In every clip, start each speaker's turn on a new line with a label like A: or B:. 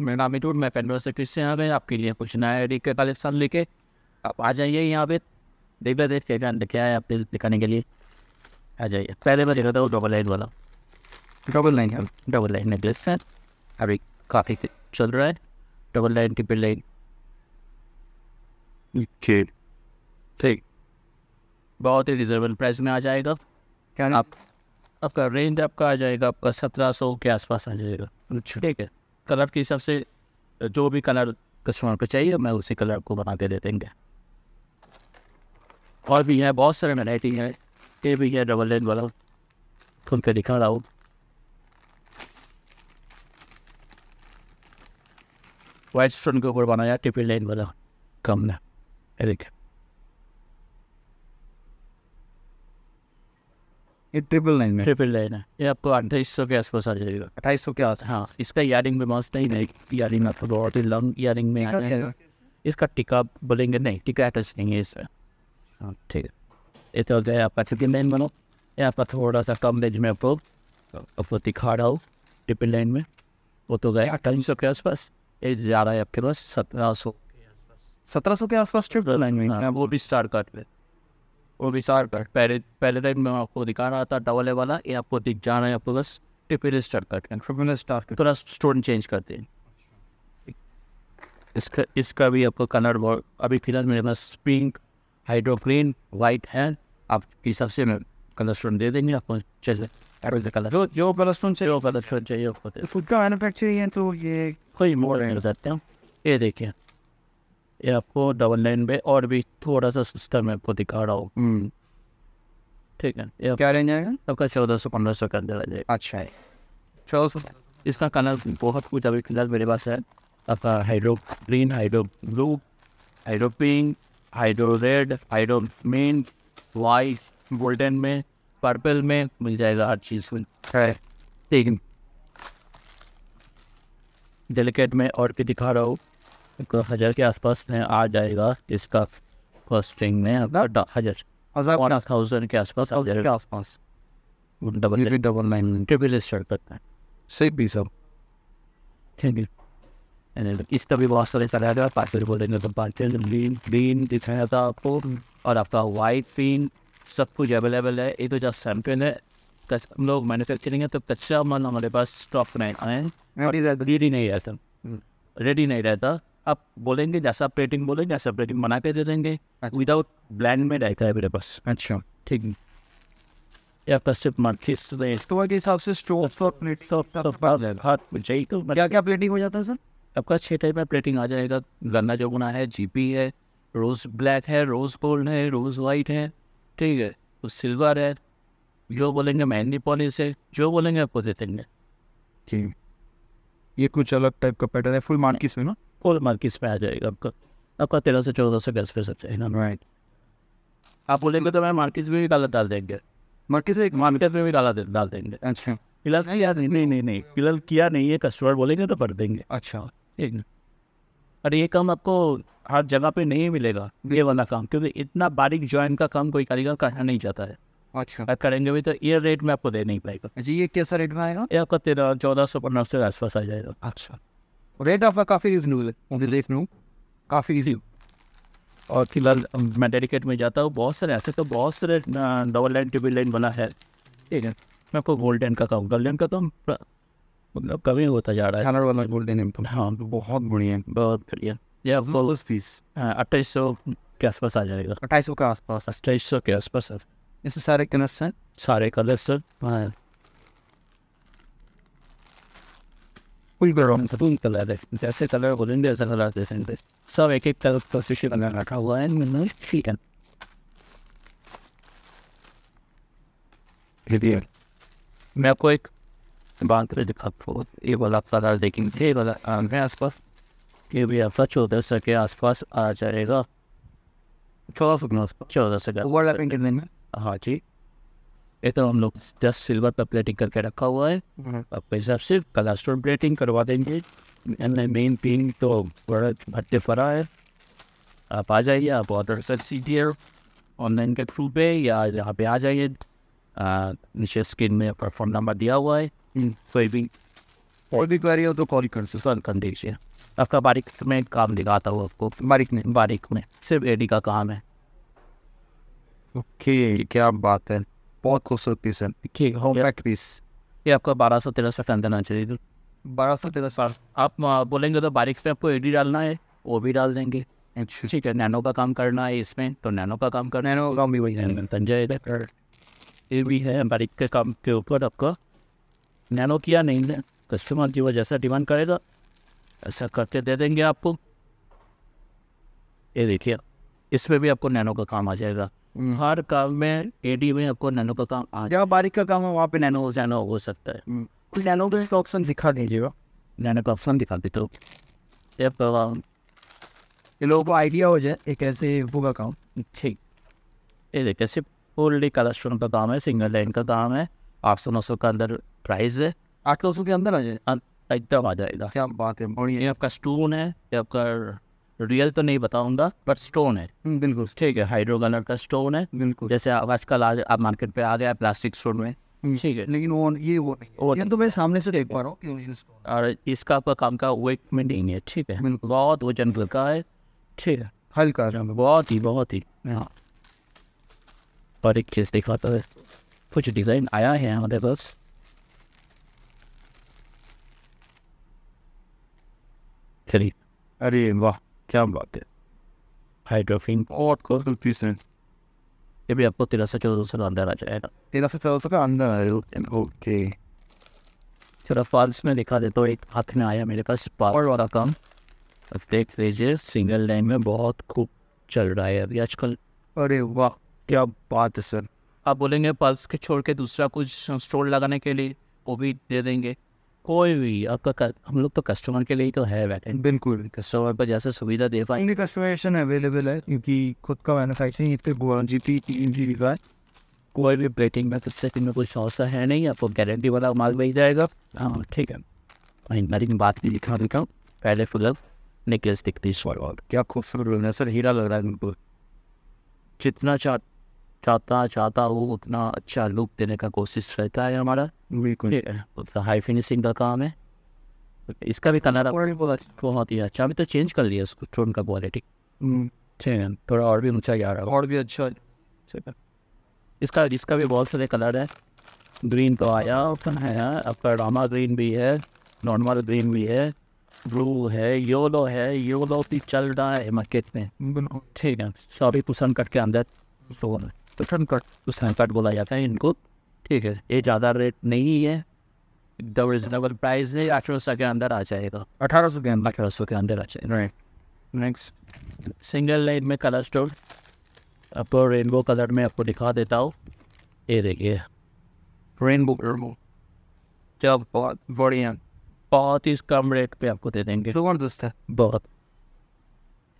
A: मेरा नाम टूर मैं पेनवर से क्रिस्ट यहाँ गए आपके लिए कुछ नया एडिक का कलेक्शन लेके आप आ जाइए यहाँ पे देख लेते हैं क्या क्या है आपके दिखाने के लिए आ जाइए पहले मैं रहा था डबल लाइन वाला डबल लाइन है डबल लाइन नेकलेस है अभी काफ़ी चल रहा है डबल लाइन ट्रिपल लाइन ठीक ठीक बहुत ही रिजनेबल प्राइस में आ जाएगा क्या आप आपका रेंज आपका आ जाएगा आपका सत्रह सौ के आसपास आ जाएगा अच्छा। ठीक है कलर के हिसाब से जो भी कलर कस्टमर को चाहिए मैं उसी कलर को बना के दे देंगे और भी हैं बहुत सारे वैराइटी हैं ये भी है डबल लेन वाला खुल के दिखा रहा हूँ वाइट स्टोन के ऊपर बनाया टिफिन लाइन वाला कम ना देखें ये ट्रिपल नाइन में ट्रिपल नाइन है ये आपको अट्ठाईस सौ के आसपास आ जाएगा अट्ठाईस सौ के आसपास हाँ इसका इयरिंग भी मस्त ही नहीं इयरिंग आपको तो बहुत ही लॉन्ग इयरिंग में आ जाएगा अच्छा, अच्छा। इसका टिका बोलेंगे नहीं टिका अटैच नहीं है इसमें हाँ ठीक है ये तो गया आपका ट्रिपल नाइन बनो ये आपका थोड़ा सा कम रेंज में आपको आपको दिखा रहा हो ट्रिपल नाइन में वो तो गए अट्ठाईस सौ के आसपास ये जा रहा है आपके पास सत्रह सौ सत्रह सौ के आसपास ट्रिपल नाइन में हाँ, वो भी स्टार काट पे वो भी सार कट पहले पहले टाइम में आपको दिखा रहा था डबल ए वाला ये आपको दिख जा रहा है आपको बस triple star cut triple start cut थोड़ा स्टोन चेंज करते हैं इसका इसका भी आपको कलर बहुत अभी फिलहाल मेरे पास पिंक हाइड्रोक्लीन वाइट है आप हिसाब से मैं कलर स्टोन दे देंगे आपको चलिए जो जो कलर स्टोन चाहिए वो कलर स्टोन चाहिए खुद का मैनुफैक्चरिंग है तो ये कोई मोर नहीं बताते हैं ये देखिए ये आपको डबल लाइन पे और भी थोड़ा सा सिस्टम आपको दिखा रहा हूँ हम्म। ठीक है ये क्या रेंज आएगा आपका चौदह सौ पंद्रह सौ का अंदर आ जाएगा अच्छा है चौदह सौ इसका कलर बहुत कुछ अभी फिलहाल मेरे पास है आपका hydro green hydro blue hydro pink hydro red hydro main white golden में पर्पल में मिल जाएगा हर चीज़ में है ठीक डेलिकेट में और भी दिखा रहा हूँ तो हज़ार के आसपास में आ जाएगा इसका कॉस्टिंग में अगर हज़ार हज़ार वन थाउजेंड के आसपास हज़ार के आसपास double double nine triple start करता है सही भी सब थैंक यू इसका भी बहुत सारे तरह का पार्सल बोलेंगे तो पार्सल ग्रीन ग्रीन दिखाया था आपको और आपका वाइट पीन सब कुछ अवेलेबल है ये तो जस्ट सैम्पल है हम लोग मैन्युफैक्चरिंग है तो कच्चा माल हमारे पास स्टॉक नहीं आए रेडी नहीं रहता रेडी हम्म। नहीं रहता आप बोलेंगे जैसा प्लेटिंग बोलेंगे जैसा प्लेटिंग बना के दे देंगे विदाउट अच्छा। ब्लैंड में रहता है मेरे पास अच्छा ठीक है तो तो तो आपका छः टाइप में प्लेटिंग आ जाएगा गन्ना है जीपी है रोज़ ब्लैक है रोज़ गोल्ड है रोज़ वाइट है ठीक है तो सिल्वर है जो बोलेंगे मेहंदी पॉलिस है जो बोलेंगे आपको दे देंगे ठीक ये कुछ अलग टाइप का पैटर्न है फुल मार्किस में ना और मार्केट पे आ जाएगा आपका आपका तेरह से चौदह से दस परसेंट जाएगा राइट आप बोलेंगे तो मैं मार्किस में भी काला डाल देंगे मार्केट में मार्किस में भी काला डाल देंगे अच्छा फिलहाल नहीं यार नहीं नहीं नहीं फिलहाल किया नहीं है कस्टमर बोलेंगे तो भर देंगे अच्छा ठीक ना ये काम आपको हर जगह पे नहीं मिलेगा ये वाला काम क्योंकि इतना बारीक ज्वाइन का काम कोई कारीगर करना नहीं चाहता है अच्छा करेंगे भी तो ये रेट में आपको दे नहीं पाएगा जी ये कैसा रेट में आएगा ये आपका तेरह चौदह सौ पंद्रह सौ के आसपास आ जाएगा अच्छा रेट आपका काफ़ी रीजनेबल है मुझे देख रहा हूँ काफ़ी रीजन और फिलहाल मैं डेडिकेट में जाता हूँ बहुत सारे ऐसे तो बहुत सारे डबल लाइन ट्रिपल लाइन बना है ठीक है मैं आपको गोल्डन का कहूँ गोल्डन का तो मतलब कभी होता जा रहा है वाला गोल्डन तो। हाँ बहुत बढ़िया बहुत बढ़िया ये फीस अट्ठाईस सौ के आसपास आ जाएगा अट्ठाईस सौ के आसपास अट्ठाईस सौ के आसपास सर इससे सारे कलर्स हैं सारे कलर्स सर हाँ Uygulamamız uyguları. Destekler olun destekler desinde. Sağ ve ekip tarafı taşışılan Allah'ın minnet fiilen. Hediye. मैं आपको एक बात दिखाता हूँ ये वाला सारा देखेंगे ये वाला आगे आसपास ये भी आपका चौदह सौ के आसपास आ जाएगा चौदह सौ के आसपास चौदह सौ का वर्ल्ड इंटरनेट में हाँ जी ये तो हम लोग दस सिल्वर पर प्लेटिंग करके रखा हुआ है पैसा हम्म। सिर्फ से कलास्टोन प्लेटिंग करवा देंगे मेन पिंग तो बड़ा भट्टे फरा है आप आ जाइए आप ऑर्डर कर सीजिए ऑनलाइन के थ्रू पे या यहाँ पे आ जाइए नीचे स्क्रीन में अपना फ़ोन नंबर दिया हुआ है हम्म। कोई भी और भी क्वारी हो तो कॉल कर सकते कर दीजिए आपका बारिक में काम दिखाता हूँ आपको बारिक में बारिक में सिर्फ एडी का काम है ओके okay, क्या बात है बहुत खूबसूरत पीस है ठीक होम पैक पीस ये आपका बारह सौ तेरह सौ देना चाहिए तो- बारह सौ तेरह सौ आप बोलेंगे तो बारीक पे आपको एडी डालना है वो भी डाल देंगे अच्छा। ठीक है नैनो का काम करना है इसमें तो नैनो का काम करना नैनो का काम भी वही संजय ये भी है बारीक के काम के ऊपर आपका नैनो किया नहीं है कस्टमर की वो जैसा डिमांड करेगा ऐसा करके दे देंगे आपको ये देखिए इसमें भी आपको नैनो का काम आ जाएगा हर काम में एडी में आपको नैनो का काम आ जाए बारीक का काम है वहाँ पे नैनो नैनो हो सकता है हम्म। कुछ नैनो का ऑप्शन दिखा दीजिएगा नैनो का ऑप्शन दिखा देते तो। हो तो, ये लोगों को आइडिया हो जाए एक ऐसे वो का काम ठीक ये देखिए सिर्फ फुल्ली कलस्ट्रोन का काम है सिंगल लाइन का काम है आठ सौ नौ सौ का अंदर प्राइस है आठ नौ सौ के अंदर आ जाए एकदम आ जाएगा क्या बात है बढ़िया ये आपका स्टोन है ये आपका रियल तो नहीं बताऊंगा पर स्टोन है हम्म, बिल्कुल ठीक है हाइड्रो कलर का स्टोन है बिल्कुल जैसे आजकल आज आप मार्केट पे आ गया प्लास्टिक स्टोन में हम्म, ठीक है लेकिन वो ये वो नहीं है तो मैं सामने से देख पा रहा हूँ और इसका आपका काम का वेट में नहीं है ठीक है बहुत वजन हल्का है ठीक है हल्का बहुत ही बहुत ही हाँ और एक चीज़ दिखाता है कुछ डिज़ाइन आया है हमारे पास चलिए अरे वाह क्या बात है हाइड्रोफिन और कॉस्टल पीस है ये भी आपको तेरह से चौदह सौ अंदर आ जाएगा तेरह से चौदह सौ का अंदर आ जाएगा ओके थोड़ा फॉल्स में दिखा देता हूँ एक हाथ में आया मेरे पास पावर वाला काम अब देख लीजिए सिंगल लाइन में बहुत खूब चल रहा है अभी आजकल अरे वाह क्या बात है सर आप बोलेंगे पल्स के छोड़ के दूसरा कुछ स्टोर लगाने के लिए वो भी दे देंगे कोई भी आपका हम लोग तो कस्टमर के लिए ही तो है बैठे बिल्कुल कस्टमर पर जैसे सुविधा दे पाएंगे कस्टमाइजेशन अवेलेबल है क्योंकि खुद का मैनुफैक्चरिंग इतने वन जी पी तीन जी बी का कोई भी प्लेटिंग में कुछ सेटिंग में कोई सौसा है नहीं आपको गारंटी वाला माल भेज जाएगा हाँ ठीक है मैं इंजीनियरिंग बात की दिखा दिखा पहले फुल नेकलेस दिखती क्या खूबसूरत लग रहा है सर हीरा लग रहा है बिल्कुल जितना चाह चाहता चाहता हो उतना अच्छा लुक देने का कोशिश रहता है हमारा बिल्कुल हाई तो फिनिशिंग का काम है इसका भी कलर बहुत ही अच्छा अभी तो चेंज कर लिया उसको स्टोन का क्वालिटी हम्म। ठीक थोड़ा और भी ऊँचा जा रहा है और भी अच्छा इसका इसका भी बहुत सारे कलर है ग्रीन तो आया है आपका रामा ग्रीन भी है नॉर्मल ग्रीन भी है ब्लू है योलो है योलो भी चल रहा है मार्केट में ठीक है सभी पसंद कट के अंदर सोन है रिटर्न कट तो कट बोला जाता है इनको ठीक है ये ज़्यादा रेट नहीं है एकदम रिजनेबल प्राइस है अठारह सौ के अंदर आ जाएगा अठारह सौ के अंदर अठारह सौ के अंदर आ जाएगा राइट नेक्स्ट सिंगल लाइन में कलर स्टोन आपको रेनबो कलर में आपको दिखा देता हूँ ये देखिए रेनबो रेनबो जब बहुत बढ़िया बहुत ही कम रेट पे आपको दे देंगे जबरदस्त है बहुत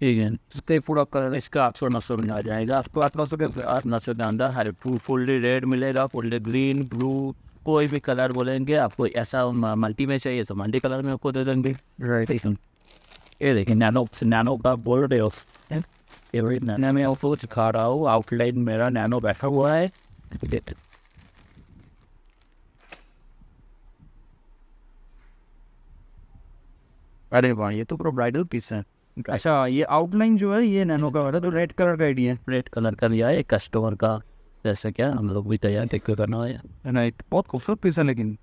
A: पूरा कलर इसका आठ सौ नौ में आ जाएगा आपको आठ नौ सौ के आठ नौ सौ के अंदर हर फुल्ली रेड मिलेगा फुल्ली ग्रीन ब्लू कोई भी कलर बोलेंगे आपको ऐसा मल्टी में चाहिए तो मल्टी कलर में आपको दे देंगे राइट ये देखिए नैनो नैनो का बोल रहे हो नैनो में आपको रहा हूँ आउटलाइन मेरा नैनो बैठा हुआ है अरे वाह ये तो पूरा ब्राइडल पीस है अच्छा ये आउटलाइन जो है ये नैनो का होता तो है तो रेड कलर का आइडिया है रेड कलर का लिया है कस्टमर का जैसे क्या हम लोग भी तैयार देख करना है नाइट बहुत खूबसूरत पीस है लेकिन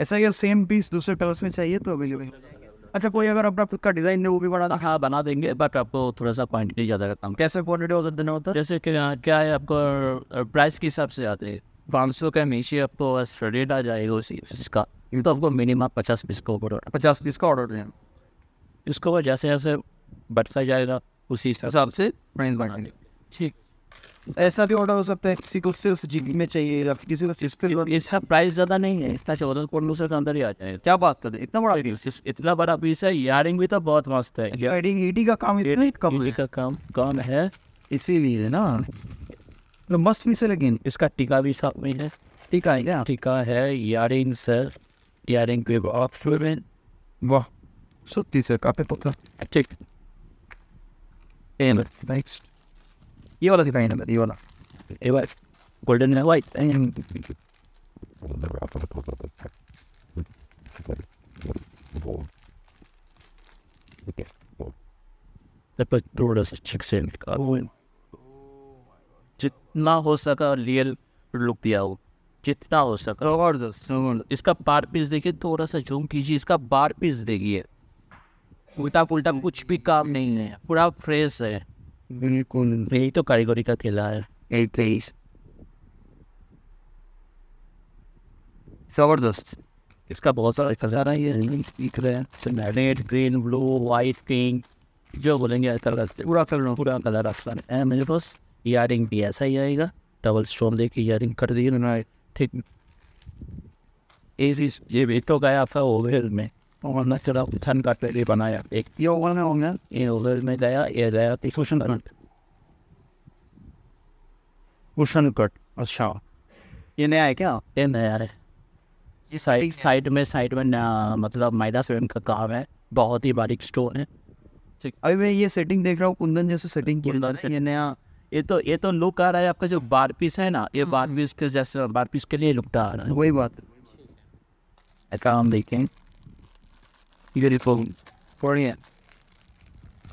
A: ऐसा ये सेम पीस दूसरे कलर्स में चाहिए तो अवेलेबल अच्छा कोई अगर अपना खुद का डिज़ाइन है वो भी बना हाँ बना देंगे बट आपको थोड़ा सा क्वान्टिटी ज़्यादा का हूँ कैसे क्वान्टिटी ऑर्डर देना होता है जैसे कि क्या है आपको प्राइस के हिसाब से आते हैं पाँच सौ का मीशी आपको रेट आ जाएगा उसी इसका तो आपको मिनिमम पचास पीस का ऑर्डर पचास पीस का ऑर्डर देना इसको जैसे जैसे बढ़ता जाएगा उसी हिसाब से फ्रेंड बनाएंगे ठीक ऐसा भी ऑर्डर हो सकता है किसी को सिर्फ जीबी में चाहिए या किसी को सिर्फ इसका प्राइस ज़्यादा नहीं है इतना चौदह पॉइंट सौ के अंदर ही आ जाए क्या बात कर इतना बड़ा पीस इतना बड़ा पीस है यारिंग भी तो बहुत मस्त है यारिंग अच्छा, ईडी का काम इतना कम का काम कम है इसीलिए ना तो मस्त पीस है लेकिन इसका टीका भी साथ में है टीका है टीका है यारिंग सर यारिंग के वाह Zet deze kappenpotten. Check. Eén. Next. ये वाला दिखाइए नंबर ये वाला ये वाला गोल्डन है वाइट Okay. Dapat थोड़ा सा चेक से जितना हो सका रियल लुक दिया हो जितना हो सका और इसका बार पीस देखिए थोड़ा सा जूम कीजिए इसका बार पीस देखिए उल्टा पुलटा कुछ भी काम नहीं है पूरा फ्रेश है बिल्कुल यही तो कारीगरी का खेला है जबरदस्त इसका बहुत सारा खजाना ये दिख रहे हैं red green blue white pink जो बोलेंगे कलर का पूरा कलर पूरा कलर आसान है मेरे पास इयर रिंग भी ऐसा ही आएगा डबल स्टोन देके के इयर रिंग कर दिए ठीक ये भी तो गया था ओवेल में और का पहले बनाया एक यो वन होंगे उधर में गया ये गया तो कट कट अच्छा ये नया है क्या ये नया है ये साइड साइड में साइड में ना, मतलब माइदा सेवन का काम है बहुत ही बारीक स्टोन है अभी मैं ये सेटिंग देख रहा हूँ कुंदन जैसे सेटिंग की ये नया ये तो ये तो लुक आ रहा है आपका जो बार पीस है ना ये बार पीस के जैसे बार पीस के लिए लुक आ रहा है वही बात काम देखें ब्यूटीफुल बढ़िया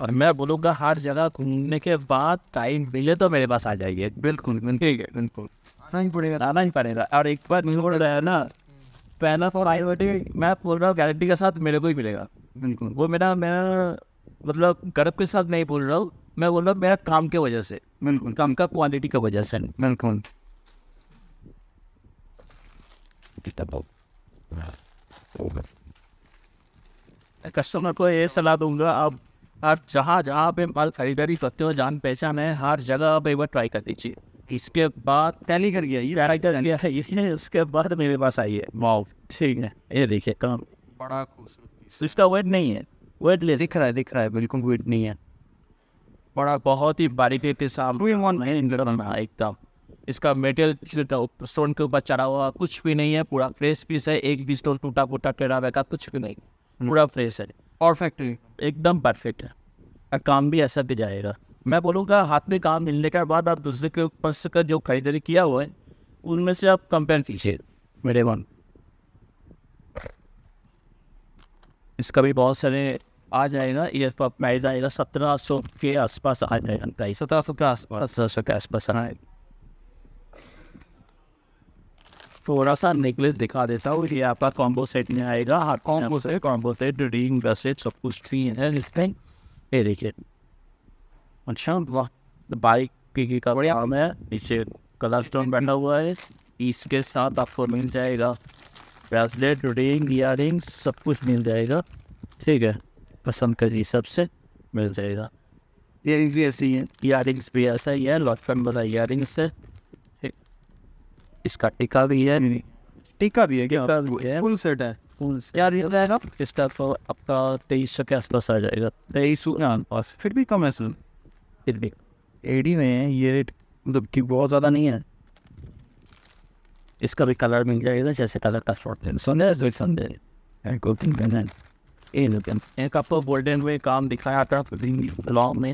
A: और मैं बोलूँगा हर जगह घूमने के बाद टाइम मिले तो मेरे पास आ जाइए बिल्कुल ठीक है बिल्कुल आना ही पड़ेगा आना ही पड़ेगा और एक बार मिल रहा है ना पहला फॉर आई मैं बोल रहा हूँ गारंटी के साथ मेरे को ही मिलेगा बिल्कुल वो मेरा मेरा मतलब गर्व के साथ नहीं बोल रहा हूँ मैं बोल रहा हूँ मेरा काम के वजह से बिल्कुल काम का क्वालिटी की वजह से बिल्कुल कितना कस्टमर को ये सलाह दूंगा आप आप जहाँ जहाँ पे माल खरीदारी करते हो जान पहचान है हर जगह आप एक बार ट्राई कर दीजिए इसके बाद टैली कर गया ये ट्राई कर गया है ये उसके बाद मेरे पास आई है वाओ ठीक है ये देखिए काम बड़ा खूबसूरत इसका वेट नहीं है वेट ले दिख रहा है दिख रहा है बिल्कुल वेट नहीं है बड़ा बहुत ही बारीकी के साथ एकदम इसका मेटेल स्टोन के ऊपर चढ़ा हुआ कुछ भी नहीं है पूरा फ्रेश पीस है एक भी स्टोन टूटा फूटा टेढ़ा वेगा कुछ भी नहीं पूरा फ्रेश है परफेक्ट एकदम परफेक्ट है काम भी ऐसा भी जाएगा मैं बोलूँगा हाथ में काम मिलने के बाद आप दूसरे के ऊपर का जो खरीदारी किया हुआ है उनमें से आप कंपेयर कीजिए मेरे वन इसका भी बहुत सारे आ जाएगा ये प्राइस आएगा सत्रह सौ के आसपास आ जाएगा सत्रह सौ के आसपास सत्रह सौ के आसपास आएगा थोड़ा सा नेकलेस दिखा देता हूँ ये आपका कॉम्बो सेट में आएगा हाँ combo set combo set ring bracelet सब कुछ फ्री है इसमें ये देखिए अच्छा वाह बाइक की का काम है नीचे कलर स्टोन बैठा हुआ है इसके साथ आपको मिल जाएगा ब्रेसलेट रिंग इयर रिंग सब कुछ मिल जाएगा ठीक है पसंद करिए सबसे मिल जाएगा इयर रिंग्स भी ऐसी हैं इयर रिंग्स भी ऐसा ही है लॉटकन वाला इयर रिंग्स है इसका टिका भी है टिका भी है क्या फुल सेट है क्या रेट रहेगा इसका तो आपका तेईस सौ के आसपास आ जाएगा तेईस सौ के आसपास फिर भी कम है सर फिर भी एडी में ये रेट मतलब कि बहुत ज़्यादा नहीं है इसका भी कलर मिल जाएगा जैसे कलर का शॉर्ट है संदेश संदेश एक आपको गोल्डन में काम दिखाया था लॉन्ग तो में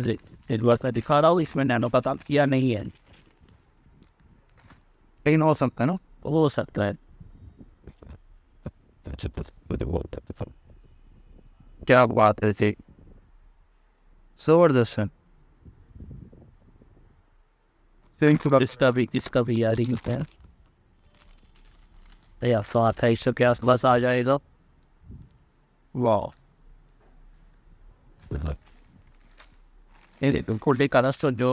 A: जी एक बार दिखा रहा हूँ इसमें नैनो का काम किया नहीं है लेकिन हो सकता है ना हो सकता है क्या बात है जी जबरदस्त है इसका भी इसका भी यार होता है या सौ अट्ठाईस सौ के आसपास आ जाएगा वाह कोटे का रस्ता तो जो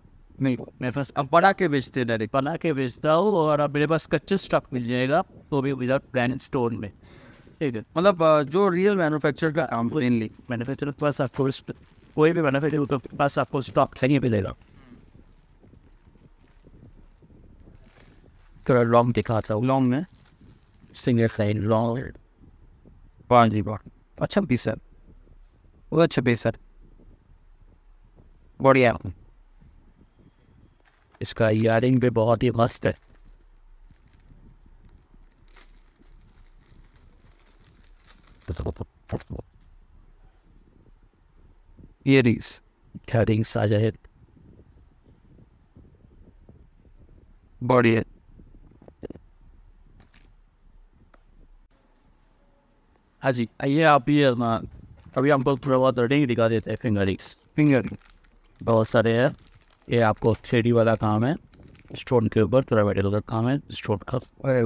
A: नहीं मेरे पास अब बना के बेचते डायरेक्ट बना के बेचता हूँ और अब मेरे पास कच्चे स्टॉक मिल जाएगा तो भी विदाउट प्लान स्टोर में ठीक है मतलब जो रियल मैनुफेक्चर का काम मेनली मैनुफेक्चर के पास आपको कोई भी मैनुफेक्चर के पास आपको स्टॉक नहीं मिलेगा थोड़ा लॉन्ग दिखाता हूँ लॉन्ग में सिंगल लाइन लॉन्ग वाह जी वाह अच्छा पीस है वो अच्छा पीस है बढ़िया इसका ईयरिंग भी बहुत ही मस्त है earrings. Earrings आ जाए बढ़िया हाँ जी आइए आप ये अभी हमको थोड़ा बहुत रिंग दिखा देते हैं फिंगर रिंग्स फिंगर रिंग बहुत सारे हैं ये आपको थ्री वाला काम है स्टोन के ऊपर थोड़ा मेटेरियल का काम है स्टोन का अरे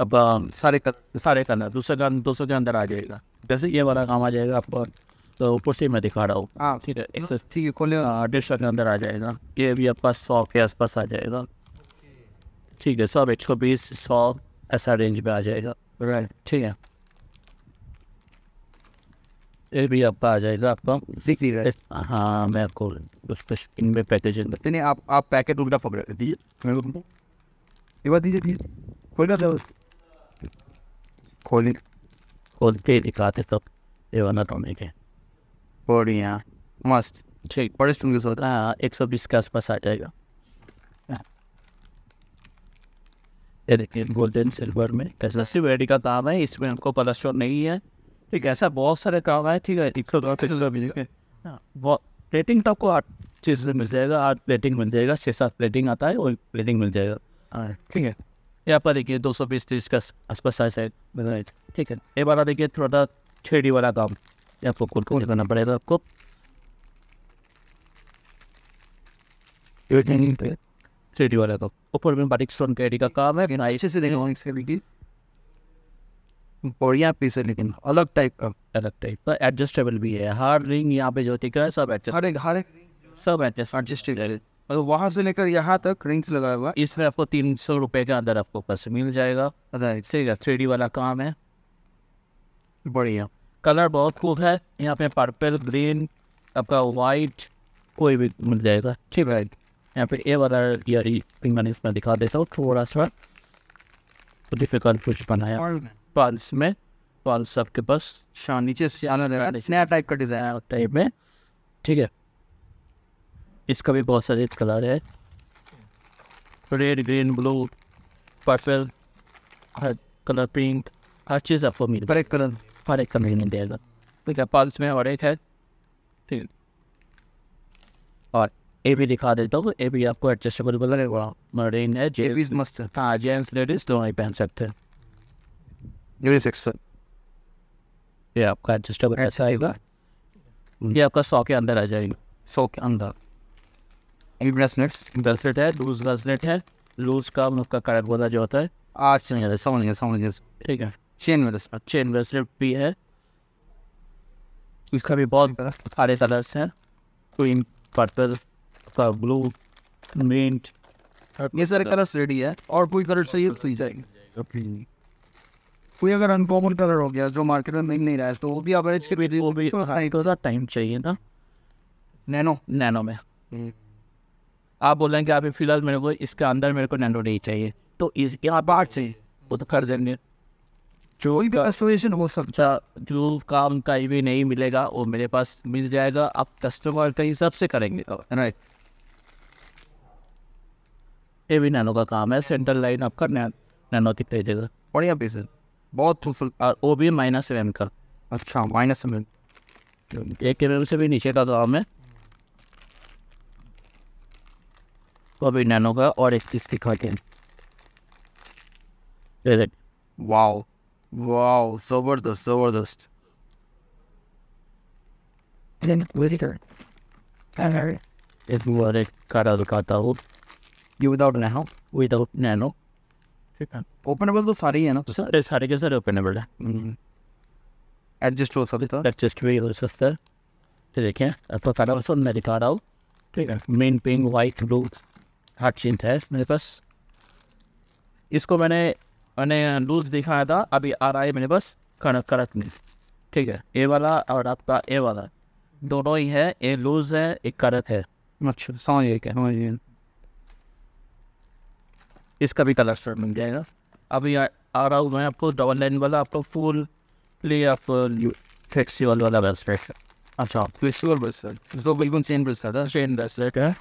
A: अब आ, सारे कलर सारे कलर दूसरे का दूसरे के अंदर आ जाएगा जैसे ये वाला काम आ जाएगा आपको तो ऊपर से मैं दिखा रहा हूँ हाँ ठीक है एक ठीक है खोले डेढ़ सौ के अंदर आ जाएगा ये भी आपका सौ के आसपास आ जाएगा ठीक है सब एक सौ बीस सौ ऐसा रेंज में आ जाएगा राइट ठीक है ये भी आपका आ जाएगा आपका दिख नहीं रहा है हाँ मैं आपको उस पर स्क्रीन में पैकेज नहीं आप आप पैकेट उल्टा पकड़ दीजिए एक बार दीजिए दीजिए खोल कर खोल खोल के दिखाते तब तो, ये वाला तो नहीं बढ़िया मस्त ठीक बड़े स्टूडेंट के रहा हाँ एक सौ बीस के आसपास आ जाएगा ये देखिए गोल्डन सिल्वर में कैसा सिर्फ एडी का दाम है इसमें हमको प्लस नहीं है ठीक है ऐसा बहुत सारे काम है ठीक है एक सौ दो हाँ। बहुत प्लेटिंग तो आपको आठ चीज़ मिल जाएगा आठ प्लेटिंग मिल जाएगा छः सात प्लेटिंग आता है और प्लेटिंग मिल जाएगा हाँ, ठीक है यहाँ पर देखिए दो सौ बीस तीस का आसपास साइज है ठीक है ये वाला देखिए थोड़ा छः डी वाला काम यहाँ पर कुल को करना पड़ेगा आपको थ्री डी वाला काम ऊपर में बाटिक स्टोन का एडी का काम है अच्छे से देखना बढ़िया पीस है लेकिन अलग टाइप का अलग टाइप का एडजस्टेबल भी है हर रिंग यहाँ पे जो दिख रहा है सब एडजस्ट हर एक हर एक सब एडजस्ट एडजस्टेबल और वहाँ से लेकर यहाँ तक रिंग्स लगाया हुआ इसमें आपको तीन सौ रुपये के अंदर आपको बस मिल जाएगा राइट सही है थ्री वाला काम है बढ़िया कलर बहुत खूब है यहाँ पे पर्पल ग्रीन आपका वाइट कोई भी मिल जाएगा ठीक है यहाँ पे ए वाला ईयर पिंक मैंने इसमें दिखा देता हूँ थोड़ा सा डिफिकल्ट तो कुछ बनाया पल्स में पल्स आपके पास अच्छा, नीचे नया टाइप का डिज़ाइन है टाइप में ठीक है इसका भी बहुत सारे कलर है रेड ग्रीन ब्लू पर्पल हर कलर पिंक हर चीज़ आपको मिल हर एक कलर हर एक कलर नहीं देगा ठीक है पल्स में और एक है ठीक है और ए भी दिखा देता हूँ ए भी आपको एडजस्टेबल बोला रहेगा मरीन है जेबीज मस्त हाँ जेंट्स लेडीज़ दोनों ही पहन सकते हैं ये आपका एडजस्टेबल ऐसा आएगा ये आपका सौ के अंदर आ जाएगा सौ के अंदर ब्रेसलेट्स ब्रेसलेट है लूज ब्रेसलेट है लूज का आपका कड़क वाला जो होता है आठ चेन समझ गया समझ गया ठीक है चेन ब्रेसलेट चेन ब्रेसलेट भी है इसका भी बहुत सारे कलर्स हैं क्रीम पर्पल का ब्लू मिंट ये सारे कलर्स रेडी है और कोई कलर चाहिए तो जाएंगे कोई अगर अनकॉमन कलर हो गया जो मार्केट में मिल नहीं रहा है तो वो भी एवरेज के वो भी थोड़ा हाँ, तो टाइम चाहिए ना नैनो नैनो में हम्म। आप बोल रहे हैं कि अभी फिलहाल मेरे को इसके अंदर मेरे को नैनो नहीं चाहिए तो इस यहाँ बाहर चाहिए वो तो कर देंगे जो भी एसोसिएशन हो सकता अच्छा, जो काम कहीं भी नहीं मिलेगा वो मेरे पास मिल जाएगा आप कस्टमर के हिसाब से करेंगे राइट ये भी नैनो का काम है सेंटर लाइन आपका नैनो दिखाई देगा बढ़िया पीस है बहुत खूबसूरत वो भी माइनस एम का अच्छा माइनस एम एक एम से भी नीचे का दाम तो है तो अभी नैनो का और इकतीस की खाटेन वाओ वाओ ज़बरदस्त ज़बरदस्त एक बार दिखाता ये विदाउट नैनो विदाउट नैनो ठीक है ओपनेबल तो सारे ही है ना तो सर सारे के सारे ओपनेबल है एडजस्ट हो सकता है एडजस्ट भी हो सकता है तो, तो मैं दिखा रहा हूँ ठीक है मेन पिंक वाइट ब्लू हर चीज है मेरे पास इसको मैंने मैंने लूज दिखाया था अभी आ रहा है मेरे पास कड़क कड़क में ठीक है ए वाला और आपका ए वाला दोनों ही है ए लूज है एक कड़क है अच्छा समझिए क्या समझिए इसका भी कलर शर्ट मिल जाएगा अभी आ, रहा हूँ मैं आपको डबल लाइन वाला आपको फुल प्ले आप फ्लेक्सीबल वाला ब्रेसलेट अच्छा फ्लेक्सीबल ब्रेसलेट जो बिल्कुल चेन ब्रेसलेट है चेन ब्रेसलेट है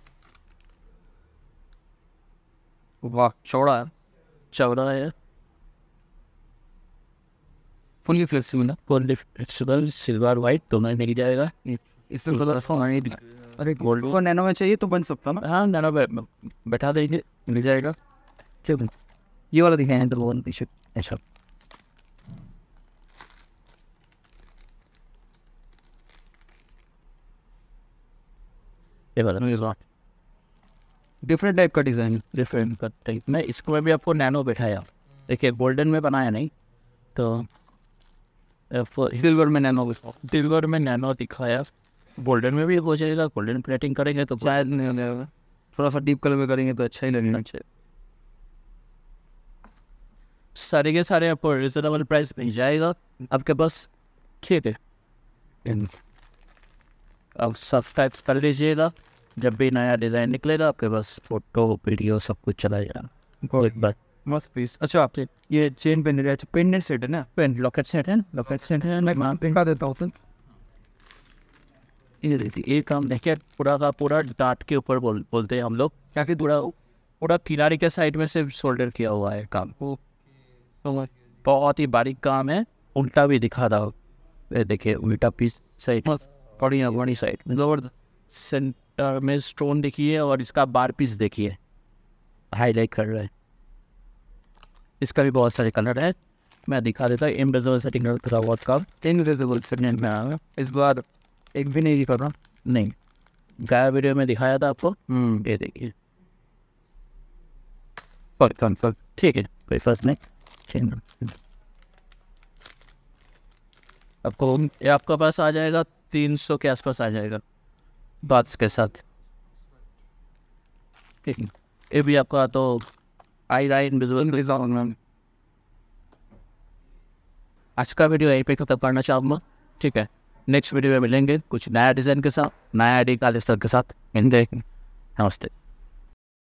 A: वाह चौड़ा है चौड़ा है फुल्ली फ्लेक्सीबल है फुल्ली फ्लेक्सीबल सिल्वर व्हाइट दोनों मिल जाएगा इससे कलर तो तो अरे गोल्ड को नैनो में चाहिए तो बन सकता ना हाँ नैनो में बैठा देंगे मिल जाएगा चलो ये वाला दिखाया तो लोगों ने पीछे अच्छा डिफरेंट टाइप का डिज़ाइन डिफरेंट का टाइप मैं इसको में भी आपको नैनो बैठाया देखिए गोल्डन में बनाया नहीं तो सिल्वर uh, में नैनो सिल्वर में नैनो दिखाया गोल्डन में भी हो जाएगा गोल्डन प्लेटिंग करेंगे तो शायद नहीं हो जाएगा थोड़ा सा डीप कलर में करेंगे तो अच्छा ही लगेगा अच्छा सारे के सारे आपको रिजनेबल प्राइस मिल जाएगा आपके पास खेत है हम्म। आप सब्सक्राइब कर लीजिएगा जब भी नया डिज़ाइन निकलेगा आपके पास फोटो वीडियो सब कुछ चला जाएगा मस्त पीस अच्छा आपके ये चेन पेन अच्छा पेन सेट है ना पेन लॉकेट सेट है लॉकेट सेट है मैं वहाँ दिखा देता हूँ ये देखिए ये काम देखिए पूरा का पूरा डाट के ऊपर बोल बोलते हैं हम लोग क्या कि पूरा पूरा किनारे के साइड में सिर्फ शोल्डर किया हुआ है काम वो बहुत ही बारीक काम है उल्टा भी दिखा था देखिए उल्टा पीस साइड बढ़िया बड़ी साइड जबरदस्त सेंटर में स्टोन देखिए और इसका बार पीस देखिए हाईलाइट कर रहा है इसका भी बहुत सारे कलर है मैं दिखा देता हूँ इनविजिबल सेटिंग थोड़ा बहुत कम इनविजिबल सेटिंग में आया इस बार एक भी नहीं दिखा रहा नहीं गया वीडियो में दिखाया था आपको हम्म। ये देखिए ठीक है कोई फर्स्ट नहीं आपको ये आपका पास आ जाएगा तीन सौ के आसपास आ जाएगा बात के साथ ठीक है ये भी आपका तो आई राइन बिजल आज का वीडियो यहीं पे खत्म करना चाहूँगा ठीक है नेक्स्ट वीडियो में मिलेंगे कुछ नया डिज़ाइन के साथ नया आईडी का के साथ मिलते हैं नमस्ते